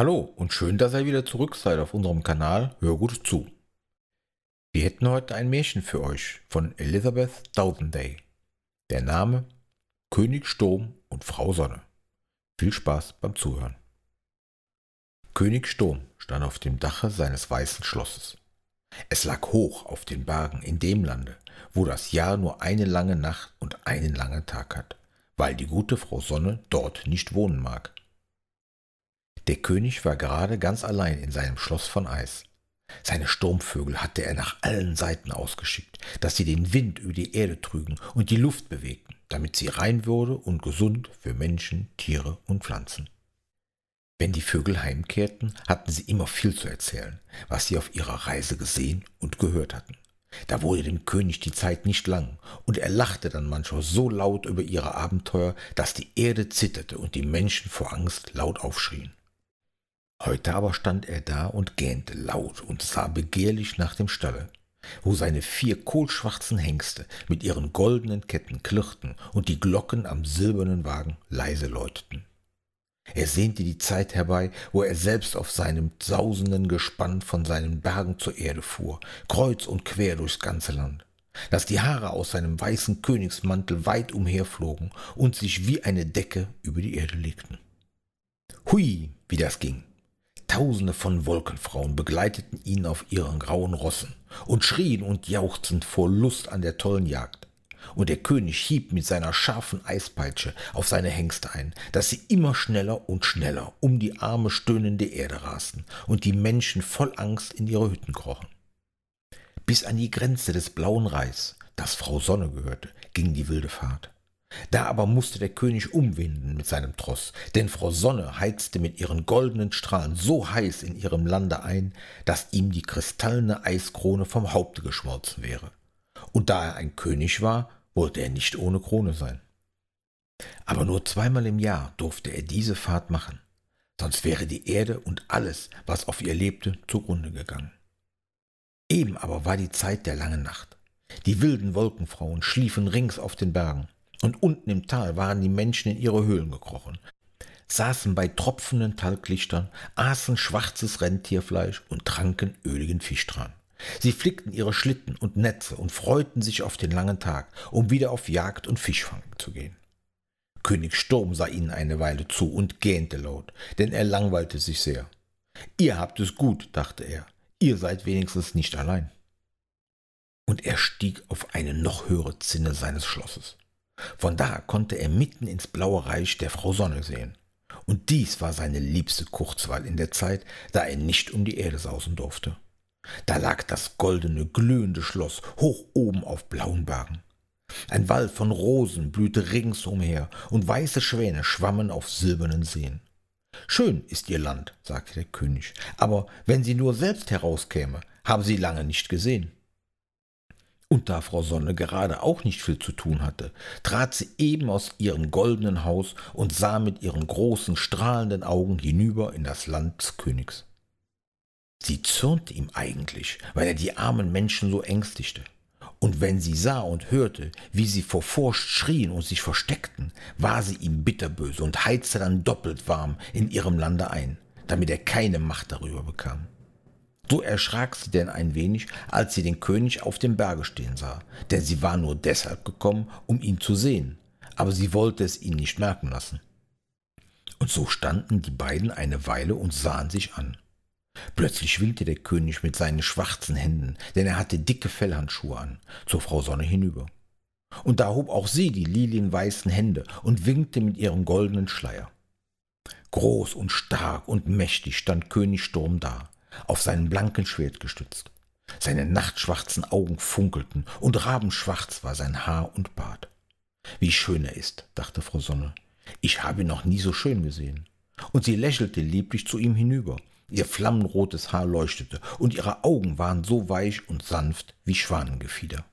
Hallo und schön, dass ihr wieder zurück seid auf unserem Kanal Hör gut zu. Wir hätten heute ein Märchen für euch von Elizabeth Dausenday. Der Name König Sturm und Frau Sonne. Viel Spaß beim Zuhören. König Sturm stand auf dem Dache seines weißen Schlosses. Es lag hoch auf den Bergen in dem Lande, wo das Jahr nur eine lange Nacht und einen langen Tag hat, weil die gute Frau Sonne dort nicht wohnen mag. Der König war gerade ganz allein in seinem Schloss von Eis. Seine Sturmvögel hatte er nach allen Seiten ausgeschickt, dass sie den Wind über die Erde trügen und die Luft bewegten, damit sie rein würde und gesund für Menschen, Tiere und Pflanzen. Wenn die Vögel heimkehrten, hatten sie immer viel zu erzählen, was sie auf ihrer Reise gesehen und gehört hatten. Da wurde dem König die Zeit nicht lang, und er lachte dann manchmal so laut über ihre Abenteuer, dass die Erde zitterte und die Menschen vor Angst laut aufschrien. Heute aber stand er da und gähnte laut und sah begehrlich nach dem Stalle, wo seine vier kohlschwarzen Hengste mit ihren goldenen Ketten klirrten und die Glocken am silbernen Wagen leise läuteten. Er sehnte die Zeit herbei, wo er selbst auf seinem sausenden Gespann von seinen Bergen zur Erde fuhr, kreuz und quer durchs ganze Land, dass die Haare aus seinem weißen Königsmantel weit umherflogen und sich wie eine Decke über die Erde legten. Hui, wie das ging! Tausende von Wolkenfrauen begleiteten ihn auf ihren grauen Rossen und schrien und jauchzten vor Lust an der tollen Jagd. Und der König hieb mit seiner scharfen Eispeitsche auf seine Hengste ein, dass sie immer schneller und schneller um die arme stöhnende Erde rasten und die Menschen voll Angst in ihre Hütten krochen. Bis an die Grenze des blauen Reis, das Frau Sonne gehörte, ging die wilde Fahrt. Da aber musste der König umwinden mit seinem Tross, denn Frau Sonne heizte mit ihren goldenen Strahlen so heiß in ihrem Lande ein, dass ihm die kristallene Eiskrone vom Haupte geschmolzen wäre. Und da er ein König war, wollte er nicht ohne Krone sein. Aber nur zweimal im Jahr durfte er diese Fahrt machen, sonst wäre die Erde und alles, was auf ihr lebte, zugrunde gegangen. Eben aber war die Zeit der langen Nacht. Die wilden Wolkenfrauen schliefen rings auf den Bergen, und unten im Tal waren die Menschen in ihre Höhlen gekrochen, saßen bei tropfenden Talglichtern, aßen schwarzes Rentierfleisch und tranken öligen Fischtran. Sie flickten ihre Schlitten und Netze und freuten sich auf den langen Tag, um wieder auf Jagd und Fischfang zu gehen. König Sturm sah ihnen eine Weile zu und gähnte laut, denn er langweilte sich sehr. Ihr habt es gut, dachte er, ihr seid wenigstens nicht allein. Und er stieg auf eine noch höhere Zinne seines Schlosses. Von da konnte er mitten ins blaue Reich der Frau Sonne sehen. Und dies war seine liebste Kurzweil in der Zeit, da er nicht um die Erde sausen durfte. Da lag das goldene, glühende Schloss hoch oben auf blauen Bergen. Ein Wald von Rosen blühte ringsumher und weiße Schwäne schwammen auf silbernen Seen. Schön ist ihr Land, sagte der König, aber wenn sie nur selbst herauskäme, haben sie lange nicht gesehen. Und da Frau Sonne gerade auch nicht viel zu tun hatte, trat sie eben aus ihrem goldenen Haus und sah mit ihren großen, strahlenden Augen hinüber in das Land des Königs. Sie zürnte ihm eigentlich, weil er die armen Menschen so ängstigte. Und wenn sie sah und hörte, wie sie vor Furcht schrien und sich versteckten, war sie ihm bitterböse und heizte dann doppelt warm in ihrem Lande ein, damit er keine Macht darüber bekam. So erschrak sie denn ein wenig, als sie den König auf dem Berge stehen sah, denn sie war nur deshalb gekommen, um ihn zu sehen, aber sie wollte es ihn nicht merken lassen. Und so standen die beiden eine Weile und sahen sich an. Plötzlich winkte der König mit seinen schwarzen Händen, denn er hatte dicke Fellhandschuhe an, zur Frau Sonne hinüber. Und da hob auch sie die lilienweißen Hände und winkte mit ihrem goldenen Schleier. Groß und stark und mächtig stand König Sturm da, auf seinen blanken Schwert gestützt. Seine nachtschwarzen Augen funkelten und rabenschwarz war sein Haar und Bart. Wie schön er ist, dachte Frau Sonne. Ich habe ihn noch nie so schön gesehen. Und sie lächelte lieblich zu ihm hinüber. Ihr flammenrotes Haar leuchtete und ihre Augen waren so weich und sanft wie Schwanengefieder.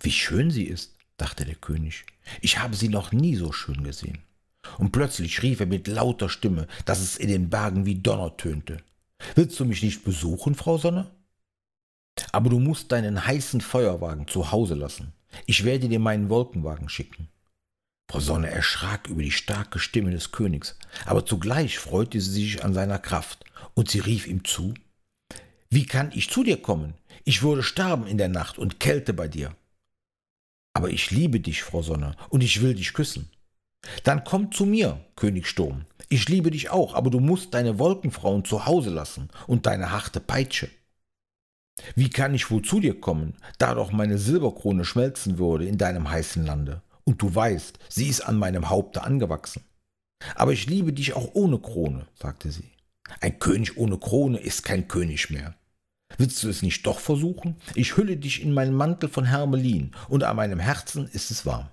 Wie schön sie ist, dachte der König. Ich habe sie noch nie so schön gesehen. Und plötzlich rief er mit lauter Stimme, dass es in den Bergen wie Donner tönte. Willst du mich nicht besuchen, Frau Sonne? Aber du musst deinen heißen Feuerwagen zu Hause lassen. Ich werde dir meinen Wolkenwagen schicken. Frau Sonne erschrak über die starke Stimme des Königs, aber zugleich freute sie sich an seiner Kraft, und sie rief ihm zu Wie kann ich zu dir kommen? Ich würde sterben in der Nacht und Kälte bei dir. Aber ich liebe dich, Frau Sonne, und ich will dich küssen. Dann komm zu mir, König Sturm, ich liebe dich auch, aber du musst deine Wolkenfrauen zu Hause lassen und deine harte Peitsche. Wie kann ich wohl zu dir kommen, da doch meine Silberkrone schmelzen würde in deinem heißen Lande, und du weißt, sie ist an meinem Haupte angewachsen. Aber ich liebe dich auch ohne Krone, sagte sie. Ein König ohne Krone ist kein König mehr. Willst du es nicht doch versuchen? Ich hülle dich in meinen Mantel von Hermelin, und an meinem Herzen ist es warm.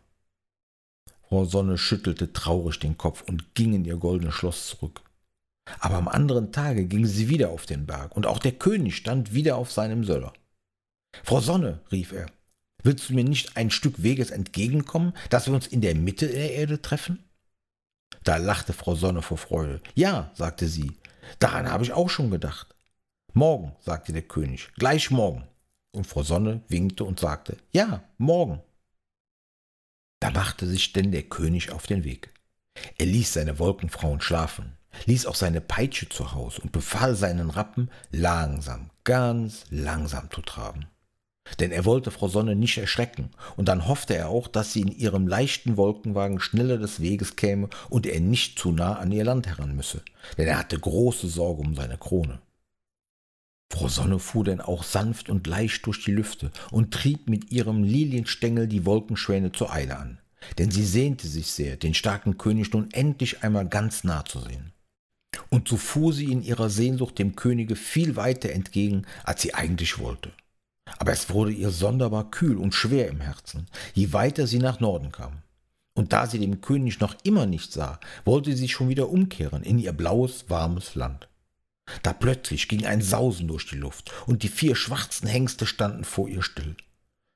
Horsonne schüttelte traurig den Kopf und ging in ihr goldenes Schloss zurück. Aber am anderen Tage ging sie wieder auf den Berg, und auch der König stand wieder auf seinem Söller. Frau Sonne, rief er, willst du mir nicht ein Stück Weges entgegenkommen, dass wir uns in der Mitte der Erde treffen? Da lachte Frau Sonne vor Freude. Ja, sagte sie, daran habe ich auch schon gedacht. Morgen, sagte der König, gleich morgen. Und Frau Sonne winkte und sagte, ja, morgen. Da machte sich denn der König auf den Weg. Er ließ seine Wolkenfrauen schlafen, ließ auch seine Peitsche zu Haus und befahl seinen Rappen, langsam, ganz langsam zu traben. Denn er wollte Frau Sonne nicht erschrecken, und dann hoffte er auch, dass sie in ihrem leichten Wolkenwagen schneller des Weges käme und er nicht zu nah an ihr Land heran müsse, denn er hatte große Sorge um seine Krone. Frau Sonne fuhr denn auch sanft und leicht durch die Lüfte und trieb mit ihrem Lilienstängel die Wolkenschwäne zur Eile an, denn sie sehnte sich sehr, den starken König nun endlich einmal ganz nah zu sehen. Und so fuhr sie in ihrer Sehnsucht dem Könige viel weiter entgegen, als sie eigentlich wollte. Aber es wurde ihr sonderbar kühl und schwer im Herzen, je weiter sie nach Norden kam. Und da sie den König noch immer nicht sah, wollte sie schon wieder umkehren in ihr blaues, warmes Land. Da plötzlich ging ein Sausen durch die Luft, und die vier schwarzen Hengste standen vor ihr still.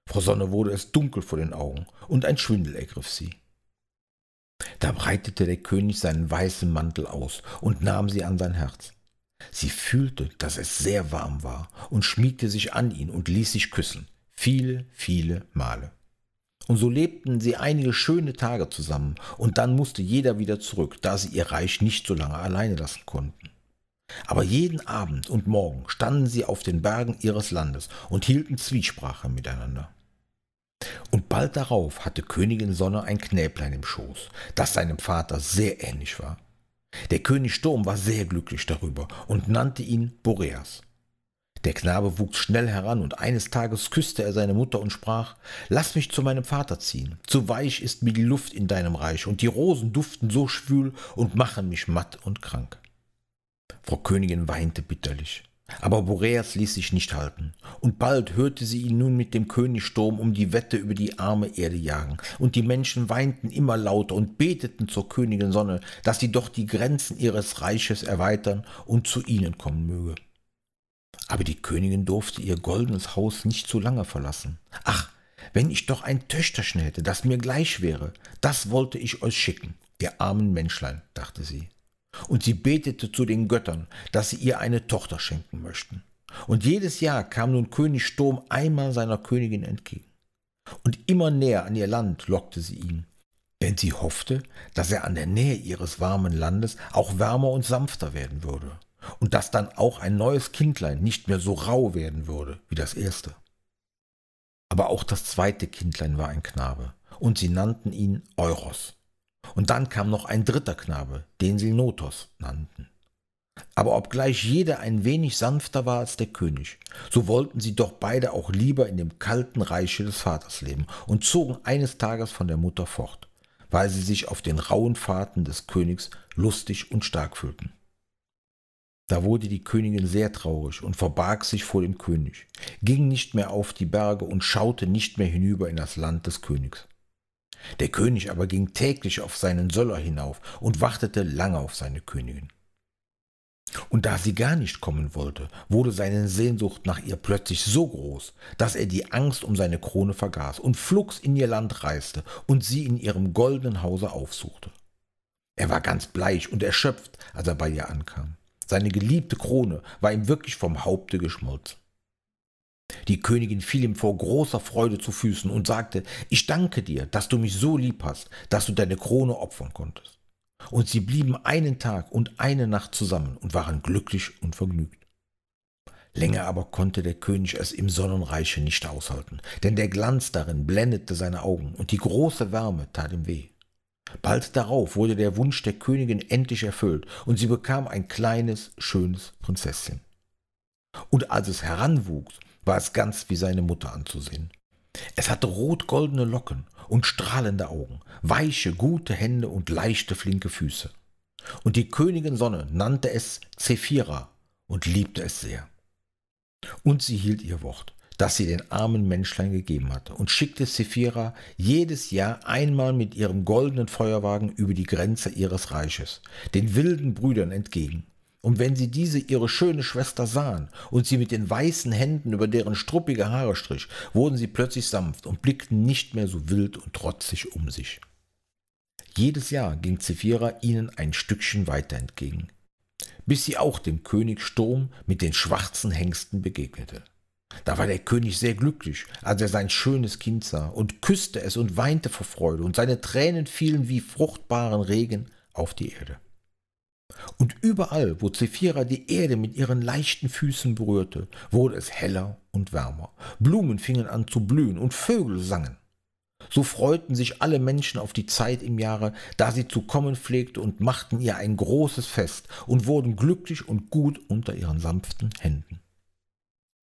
Frau Sonne wurde es dunkel vor den Augen, und ein Schwindel ergriff sie. Da breitete der König seinen weißen Mantel aus und nahm sie an sein Herz. Sie fühlte, dass es sehr warm war, und schmiegte sich an ihn und ließ sich küssen, viele, viele Male. Und so lebten sie einige schöne Tage zusammen, und dann musste jeder wieder zurück, da sie ihr Reich nicht so lange alleine lassen konnten. Aber jeden Abend und Morgen standen sie auf den Bergen ihres Landes und hielten Zwiesprache miteinander. Und bald darauf hatte Königin Sonne ein Knäblein im Schoß, das seinem Vater sehr ähnlich war. Der König Sturm war sehr glücklich darüber und nannte ihn Boreas. Der Knabe wuchs schnell heran und eines Tages küßte er seine Mutter und sprach, Lass mich zu meinem Vater ziehen, zu weich ist mir die Luft in deinem Reich und die Rosen duften so schwül und machen mich matt und krank. Frau Königin weinte bitterlich. Aber Boreas ließ sich nicht halten, und bald hörte sie ihn nun mit dem Königssturm um die Wette über die arme Erde jagen, und die Menschen weinten immer lauter und beteten zur Königin Sonne, dass sie doch die Grenzen ihres Reiches erweitern und zu ihnen kommen möge. Aber die Königin durfte ihr goldenes Haus nicht zu lange verlassen. Ach, wenn ich doch ein Töchterchen hätte, das mir gleich wäre, das wollte ich euch schicken, ihr armen Menschlein, dachte sie. Und sie betete zu den Göttern, dass sie ihr eine Tochter schenken möchten. Und jedes Jahr kam nun König Sturm einmal seiner Königin entgegen. Und immer näher an ihr Land lockte sie ihn, denn sie hoffte, dass er an der Nähe ihres warmen Landes auch wärmer und sanfter werden würde, und dass dann auch ein neues Kindlein nicht mehr so rau werden würde wie das erste. Aber auch das zweite Kindlein war ein Knabe, und sie nannten ihn Euros, und dann kam noch ein dritter Knabe, den sie Notos nannten. Aber obgleich jeder ein wenig sanfter war als der König, so wollten sie doch beide auch lieber in dem kalten Reiche des Vaters leben und zogen eines Tages von der Mutter fort, weil sie sich auf den rauen Fahrten des Königs lustig und stark fühlten. Da wurde die Königin sehr traurig und verbarg sich vor dem König, ging nicht mehr auf die Berge und schaute nicht mehr hinüber in das Land des Königs. Der König aber ging täglich auf seinen Söller hinauf und wartete lange auf seine Königin. Und da sie gar nicht kommen wollte, wurde seine Sehnsucht nach ihr plötzlich so groß, dass er die Angst um seine Krone vergaß und flugs in ihr Land reiste und sie in ihrem goldenen Hause aufsuchte. Er war ganz bleich und erschöpft, als er bei ihr ankam. Seine geliebte Krone war ihm wirklich vom Haupte geschmolzen. Die Königin fiel ihm vor großer Freude zu Füßen und sagte, ich danke dir, dass du mich so lieb hast, dass du deine Krone opfern konntest. Und sie blieben einen Tag und eine Nacht zusammen und waren glücklich und vergnügt. Länger aber konnte der König es im Sonnenreiche nicht aushalten, denn der Glanz darin blendete seine Augen und die große Wärme tat ihm weh. Bald darauf wurde der Wunsch der Königin endlich erfüllt und sie bekam ein kleines, schönes Prinzesschen. Und als es heranwuchs war es ganz wie seine Mutter anzusehen. Es hatte rot-goldene Locken und strahlende Augen, weiche, gute Hände und leichte, flinke Füße. Und die Königin Sonne nannte es Zephira und liebte es sehr. Und sie hielt ihr Wort, das sie den armen Menschlein gegeben hatte, und schickte Zephira jedes Jahr einmal mit ihrem goldenen Feuerwagen über die Grenze ihres Reiches, den wilden Brüdern entgegen. Und wenn sie diese ihre schöne Schwester sahen und sie mit den weißen Händen über deren struppige Haare strich, wurden sie plötzlich sanft und blickten nicht mehr so wild und trotzig um sich. Jedes Jahr ging Zephira ihnen ein Stückchen weiter entgegen, bis sie auch dem König Sturm mit den schwarzen Hengsten begegnete. Da war der König sehr glücklich, als er sein schönes Kind sah, und küsste es und weinte vor Freude, und seine Tränen fielen wie fruchtbaren Regen auf die Erde und überall, wo Zephira die Erde mit ihren leichten Füßen berührte, wurde es heller und wärmer. Blumen fingen an zu blühen und Vögel sangen. So freuten sich alle Menschen auf die Zeit im Jahre, da sie zu kommen pflegte und machten ihr ein großes Fest und wurden glücklich und gut unter ihren sanften Händen.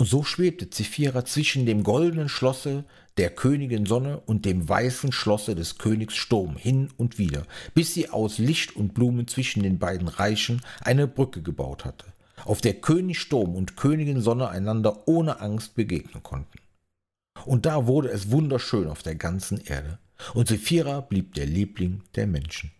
Und so schwebte Zephira zwischen dem goldenen Schlosse der Königin Sonne und dem weißen Schlosse des Königs Sturm hin und wieder, bis sie aus Licht und Blumen zwischen den beiden Reichen eine Brücke gebaut hatte, auf der König Sturm und Königin Sonne einander ohne Angst begegnen konnten. Und da wurde es wunderschön auf der ganzen Erde, und Zephira blieb der Liebling der Menschen.